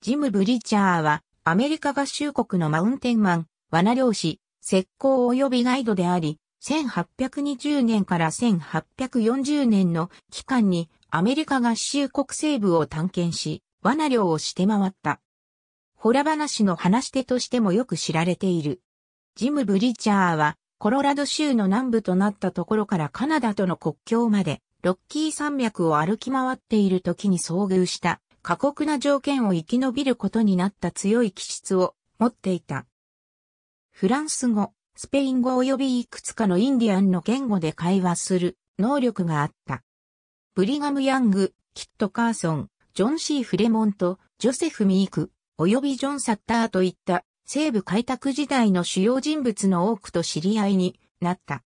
ジム・ブリチャーは、アメリカ合衆国のマウンテンマン、罠漁師、石膏及びガイドであり、1820年から1840年の期間にアメリカ合衆国西部を探検し、罠漁をして回った。ホラ話の話し手としてもよく知られている。ジム・ブリチャーは、コロラド州の南部となったところからカナダとの国境まで、ロッキー山脈を歩き回っている時に遭遇した過酷な条件を生き延びることになった強い気質を持っていた。フランス語、スペイン語及びいくつかのインディアンの言語で会話する能力があった。ブリガム・ヤング、キット・カーソン、ジョン・シー・フレモント、ジョセフ・ミーク、及びジョン・サッターといった西部開拓時代の主要人物の多くと知り合いになった。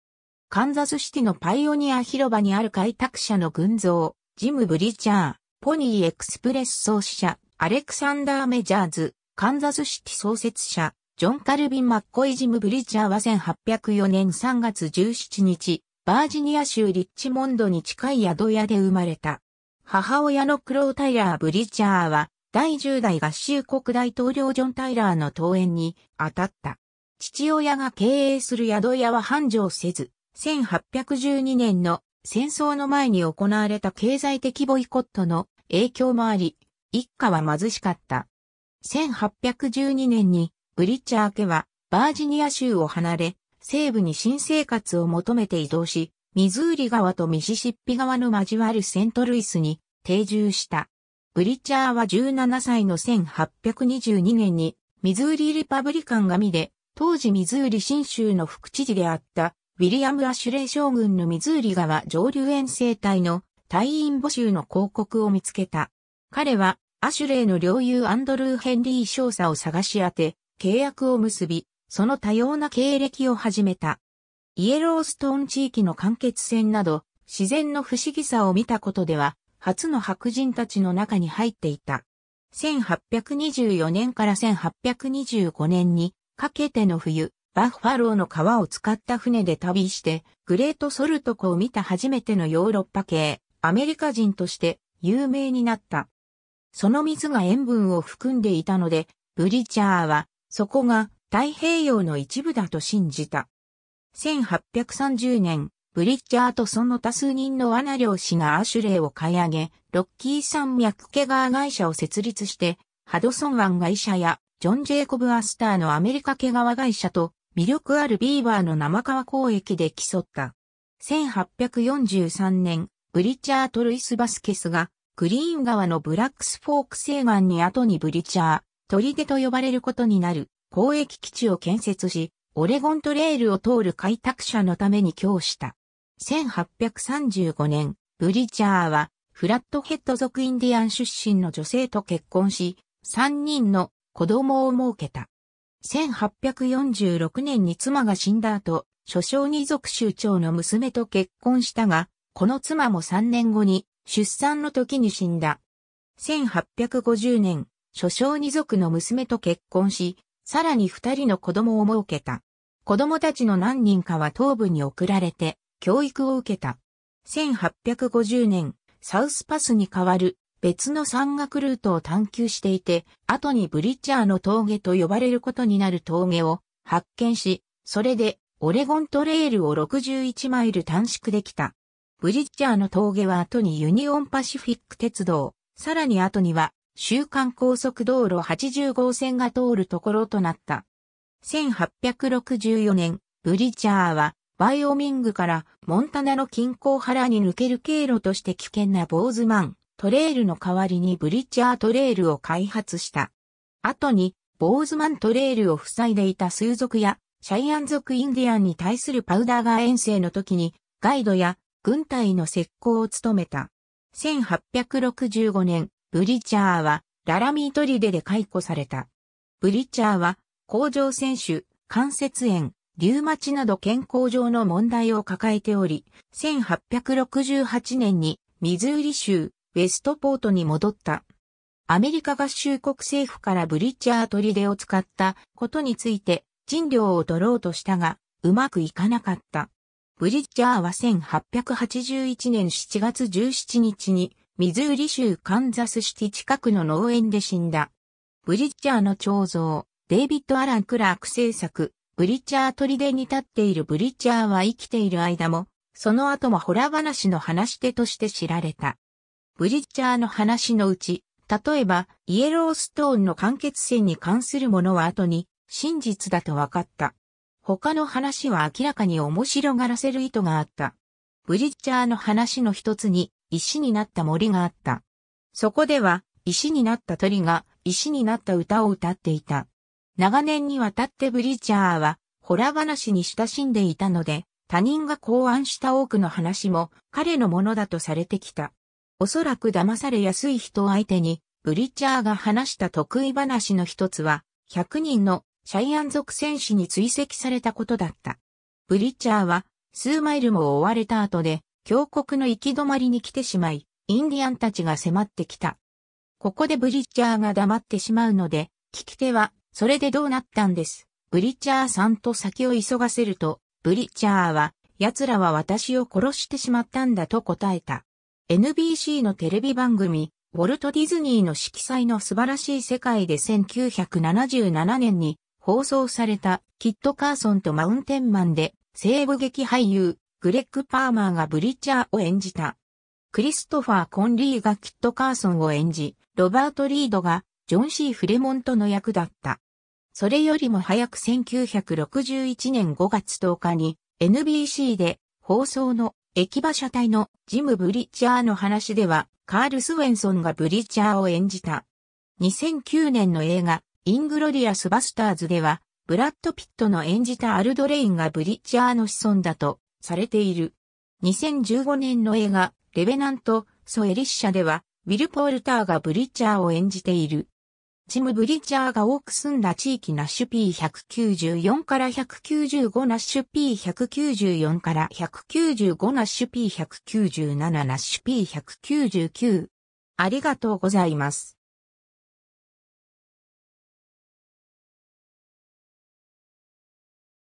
カンザスシティのパイオニア広場にある開拓者の群像、ジム・ブリチャー、ポニーエクスプレス創始者、アレクサンダー・メジャーズ、カンザスシティ創設者、ジョン・カルビン・マッコイ・ジム・ブリッジャーは1804年3月17日、バージニア州リッチモンドに近い宿屋で生まれた。母親のクロー・タイラー・ブリッジャーは、第10代合衆国大統領ジョン・タイラーの登園に当たった。父親が経営する宿屋は繁盛せず、1812年の戦争の前に行われた経済的ボイコットの影響もあり、一家は貧しかった。1812年にブリッチャー家はバージニア州を離れ、西部に新生活を求めて移動し、ミズーリ川とミシシッピ川の交わるセントルイスに定住した。ブリッチャーは17歳の1822年にミズーリリパブリカンが見で、当時ミズーリ新州の副知事であったウィリアム・アシュレイ将軍のミズーリ川上流遠生隊の隊員募集の広告を見つけた。彼は、アシュレイの領友アンドルー・ヘンリー少佐を探し当て、契約を結び、その多様な経歴を始めた。イエローストーン地域の間欠泉など、自然の不思議さを見たことでは、初の白人たちの中に入っていた。1824年から1825年にかけての冬、バッファローの川を使った船で旅して、グレートソルト湖を見た初めてのヨーロッパ系アメリカ人として有名になった。その水が塩分を含んでいたので、ブリチャーは、そこが太平洋の一部だと信じた。1830年、ブリッジャーとその多数人の罠漁師がアシュレイを買い上げ、ロッキー山脈ケガー会社を設立して、ハドソン湾会社やジョン・ジェイコブ・アスターのアメリカ毛皮会社と魅力あるビーバーの生川交易で競った。1843年、ブリチャート・ルイス・バスケスが、グリーン川のブラックスフォーク西岸に後にブリチャー、砦と呼ばれることになる交易基地を建設し、オレゴントレールを通る開拓者のために供した。1835年、ブリチャーは、フラットヘッド族インディアン出身の女性と結婚し、3人の子供を設けた。1846年に妻が死んだ後、諸将に族州長の娘と結婚したが、この妻も3年後に出産の時に死んだ。1850年、諸将二族の娘と結婚し、さらに二人の子供を設けた。子供たちの何人かは東部に送られて、教育を受けた。1850年、サウスパスに代わる別の山岳ルートを探求していて、後にブリッジャーの峠と呼ばれることになる峠を発見し、それでオレゴントレールを61マイル短縮できた。ブリッジャーの峠は後にユニオンパシフィック鉄道、さらに後には、週間高速道路80号線が通るところとなった。1864年、ブリッジャーは、バイオミングからモンタナの近郊原に抜ける経路として危険なボーズマン、トレールの代わりにブリッジャートレールを開発した。後に、ボーズマントレールを塞いでいた数族や、シャイアン族インディアンに対するパウダーー遠征の時に、ガイドや軍隊の石膏を務めた。1865年、ブリチャーはララミートリデで解雇された。ブリチャーは甲状腺腫、関節炎、リュウマチなど健康上の問題を抱えており、1868年にミズーリ州ウェストポートに戻った。アメリカ合衆国政府からブリチャートリデを使ったことについて賃料を取ろうとしたが、うまくいかなかった。ブリッジャーは1881年7月17日に、ミズーリ州カンザスシティ近くの農園で死んだ。ブリッジャーの彫像、デイビッド・アラン・クラーク制作、ブリッジャー砦に立っているブリッジャーは生きている間も、その後もホラ話の話手として知られた。ブリッジャーの話のうち、例えば、イエローストーンの間欠泉に関するものは後に、真実だと分かった。他の話は明らかに面白がらせる意図があった。ブリッジャーの話の一つに、石になった森があった。そこでは、石になった鳥が、石になった歌を歌っていた。長年にわたってブリッジャーは、ホラ話に親しんでいたので、他人が考案した多くの話も彼のものだとされてきた。おそらく騙されやすい人相手に、ブリッジャーが話した得意話の一つは、100人のシャイアン族戦士に追跡されたことだった。ブリッチャーは数マイルも追われた後で峡谷の行き止まりに来てしまい、インディアンたちが迫ってきた。ここでブリッチャーが黙ってしまうので、聞き手は、それでどうなったんです。ブリッチャーさんと先を急がせると、ブリッチャーは、奴らは私を殺してしまったんだと答えた。NBC のテレビ番組、ウォルト・ディズニーの色彩の素晴らしい世界で1977年に放送されたキット・カーソンとマウンテンマンで西部劇俳優グレッグ・パーマーがブリッチャーを演じた。クリストファー・コンリーがキット・カーソンを演じ、ロバート・リードがジョン・シー・フレモントの役だった。それよりも早く1961年5月10日に NBC で放送の駅馬車隊のジム・ブリッチャーの話ではカール・スウェンソンがブリッチャーを演じた。2009年の映画イングロディアスバスターズでは、ブラッド・ピットの演じたアルドレインがブリッジャーの子孫だとされている。2015年の映画、レベナント、ソエリッシャでは、ウィル・ポールターがブリッジャーを演じている。ジム・ブリッジャーが多く住んだ地域ナッシュ P194 から195ナッシュ P194 から195ナッシュ P197 ナッシュ P199。ありがとうございます。